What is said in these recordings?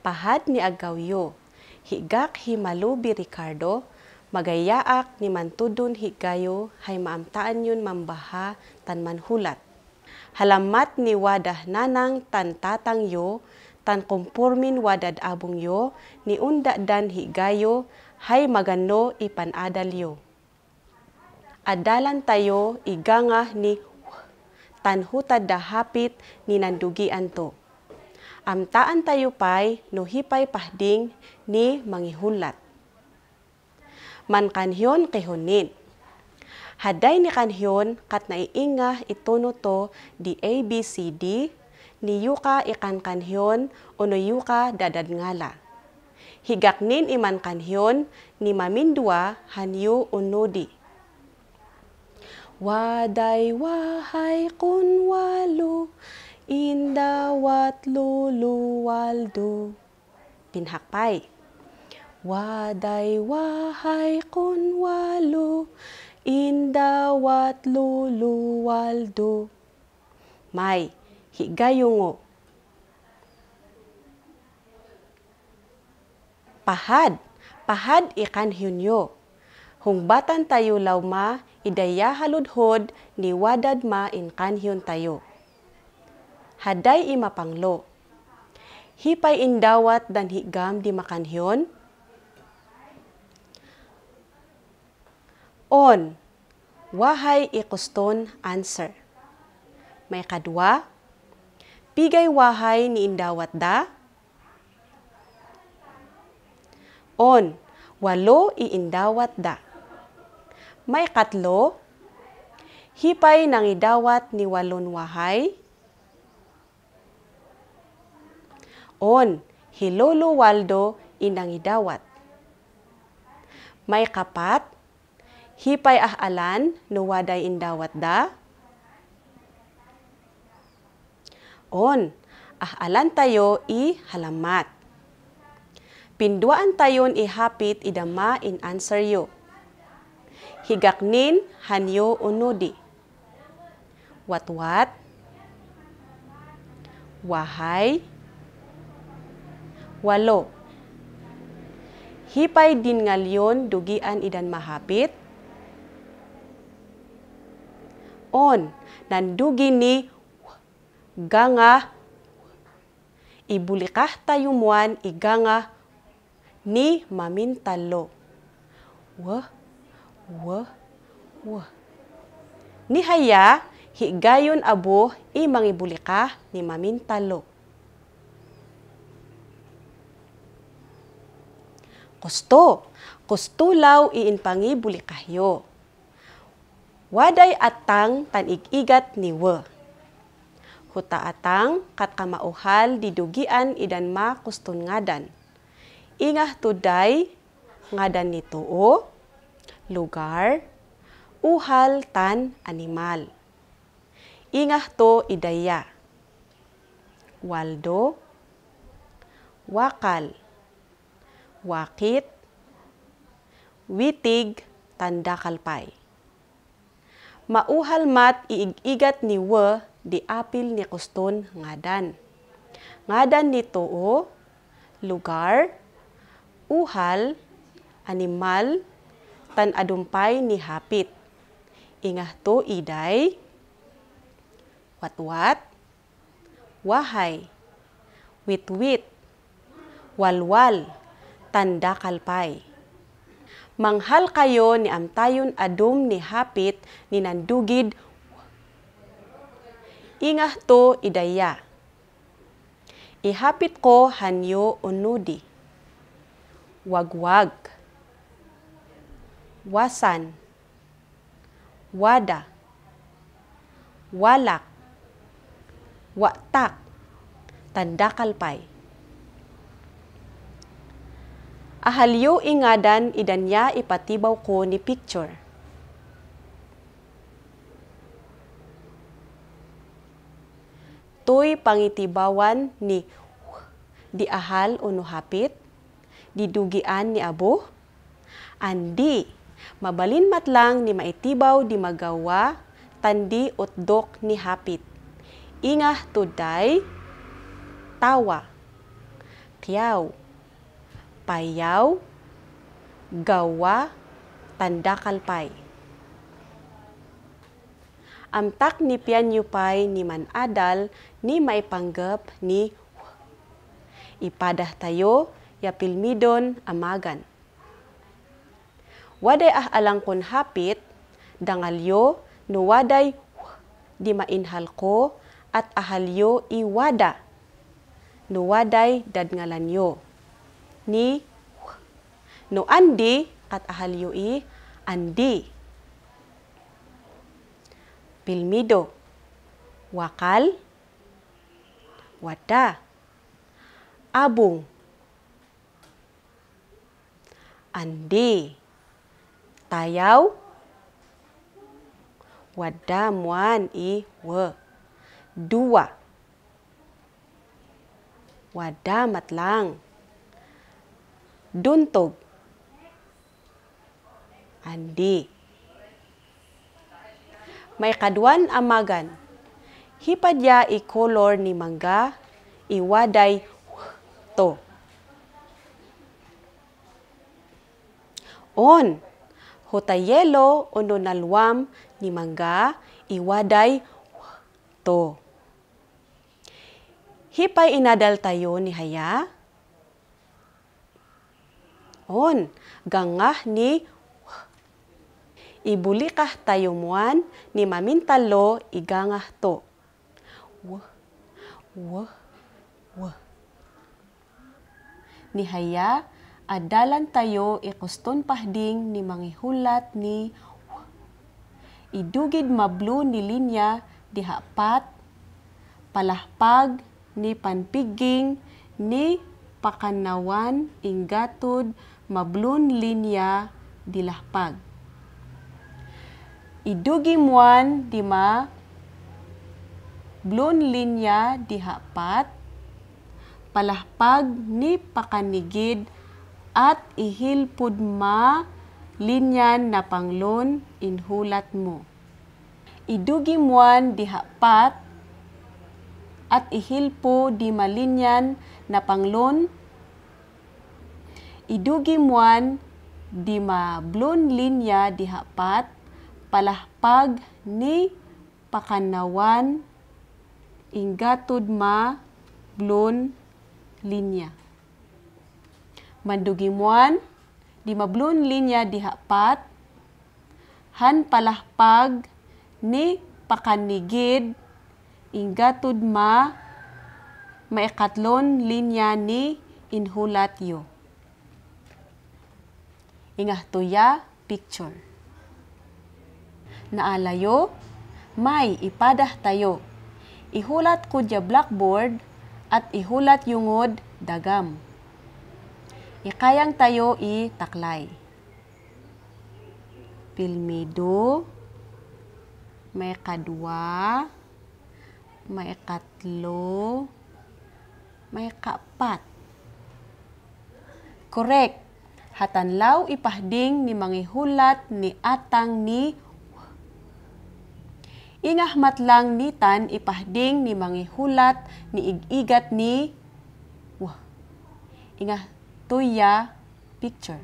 pahad ni Agawyo, higak himalubi Ricardo, magayaak ni Mantudun higayo hay maamtaan yun mambaha tan manhulat. Halamat ni wadah nanang tan tatang yo, tan kumpurmin wadad abong yo, ni unda dan higayo, hay magano ipanadal yo. Adalan tayo igangah ni tanhuta dahapit ni nandugian to amtaan tayo pay no hipay pahding ni mangihulat. Man kanhyon kehunin. Haday ni kanhyon kat naiinga ituno to di ABCD ni yuka ikan kanhyon uno yuka dadad ngala. Higaknin iman kanhyon ni mamindua hanyu unudi. Waday wahay kun walu, Indawat luluwaldo. Pinhakpay. Waday wahay kunwalo. Indawat luluwaldo. May. Higayungo. Pahad. Pahad ikan hunyo. Hungbatan tayo lawma, idaya haludhod, ni wadad ma inkan tayo haday imapanglo. Hipay indawat dan higam di makanhyon. On, wahay ikuston answer. May kadwa, pigay wahay ni indawat da. On, walo iindawat da. May katlo, hipay nangidawat ni walon wahay. on Hilolo Waldo inangidawat. May kapat, hipay ahalan no waday indawat da. On, ahalan tayo i halamat. Pinduaan tayon ihapit idama in answer yo. Higaknin hanyo unudi. Watwat, wahay, Walo. Hipay din ngalyon dugian idan mahapit. On, nandugi ni ganga ibulikah tayumuan iganga ni mamintalo. Wah, wah, wah. Ni haya, higayon abo imang ibulikah ni mamintalo. Kusto, kustulaw iinpangi bulikahyo. Waday atang tanig-igat niwa. Hutaatang kat kamauhal didugian idan ma kustun ngadan. Ingah tuday ngadan ni tuo, lugar, uhal tan animal. Ingah to idaya. Waldo, wakal wakit, witig, tanda kalpay. Mauhal mat iigat ni we di apil ni kuston ngadan. Ngadan nito o lugar, uhal, animal, tan adumpay ni hapit. Ingah to iday, watwat, wahay, witwit, walwal, tanda kalpay. Manghal kayo ni amtayon adum ni hapit ni nandugid ingah to idaya. Ihapit ko hanyo unudi. Wagwag. Wasan. Wada. Walak. Watak. Tanda kalpay. ahalyo ingadan idanya ipatibaw ko ni picture. Toy pangitibawan ni di ahal uno hapit, didugian ni abo, andi mabalin matlang ni maitibaw di magawa, tandi utdok ni hapit. Ingah tuday, tawa, tiyaw payaw, gawa, tanda kalpay. Amtak ni pianyupay ni manadal ni panggap ni ipadah tayo ya pilmidon amagan. Waday ah alang alangkon hapit, dangalyo no waday di mainhal ko at ahalyo iwada no waday dadngalanyo ni no andi kat ahalyo i andi. Pilmido, wakal, wada, abung andi, tayaw, wada muan i we, dua, wada matlang, duntog. Andi. May kaduan amagan. Hipadya i-color ni mangga, iwaday to. On. Hutayelo ono nalwam ni mangga, iwaday to. Hipay inadal tayo ni haya, on gangah ni ibulikah tayumuan ni mamintalo igangah to. Wah, wah, wah. Nihaya, adalan tayo ikuston pahding ni mangihulat ni wah. idugid mablu ni linya dihapat palahpag ni panpiging ni pakanawan inggatod mablun linya dilahpag. Idugi muan di ma blon linya dihapat palahpag ni pakanigid at ihilpud ma linyan na panglon inhulat mo. Idugi muan dihapat at ihilpo di malinyan na panglon idugi muan di mablon linya dihapat palahpag ni pakanawan inggatod ma blon linya. Mandugimuan, di mablon linya dihapat, han palahpag ni pakanigid inggatod ma maikatlon linya ni inhulatyo. Ingah tuya picture. Naalayo, may ipadah tayo. Ihulat ko ya blackboard at ihulat yungod dagam. Ikayang tayo i taklay. Pilmido, may kadwa, may katlo, may kapat. Correct hatanlaw ipahding ni mangihulat ni atang ni Ingah matlang ni tan ipahding ni mangihulat ni igigat ni wah. Ingah tuya picture.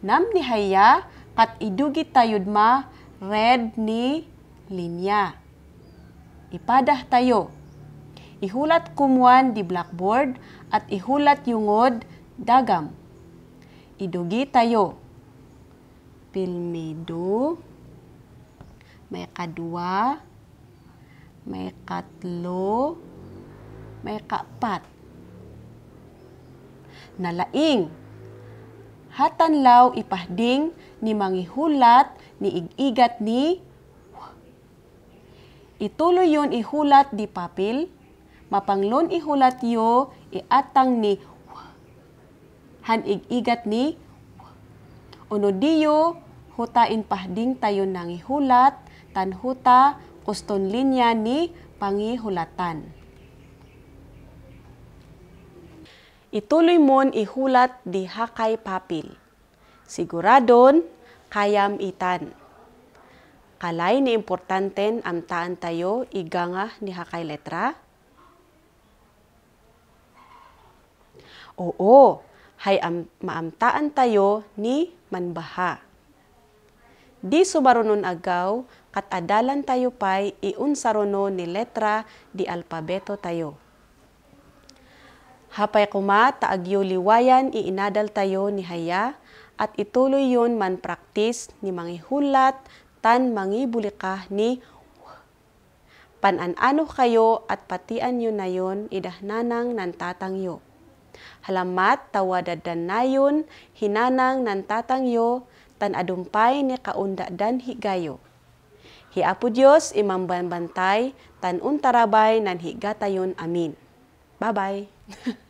Nam ni haya kat idugi tayod ma red ni linya. Ipadah tayo ihulat kumuan di blackboard at ihulat yungod dagam. Idugi tayo. Pilmido, may kadua, may katlo, may kapat. Nalaing, hatanlaw ipahding ni mangihulat ni igigat ni Ituloy yon ihulat di papel mapanglon ihulat yo, iatang ni hanig igat ni uno diyo, hutain pahding tayo nang ihulat, tanhuta, kuston linya ni pangihulatan. Ituloy mon ihulat di hakay papil. Siguradon, kayam itan. Kalay ni importanten taan tayo iganga ni hakay letra. Oo, hay am, maamtaan tayo ni manbaha. Di subaronon agaw, kat adalan tayo pay iunsarono ni letra di alpabeto tayo. Hapay kuma taagyo liwayan iinadal tayo ni haya, at ituloy yon man praktis ni mangihulat tan mangibulikah ni pananano kayo at patian yun na yun idahnanang nantatangyo halamat tawadadanayon, hinanang nantatangyo, tanadumpay ni kaunda dan higayo. Hiapo Diyos, imambanbantay, untarabay, nan higatayon. Amin. Bye-bye.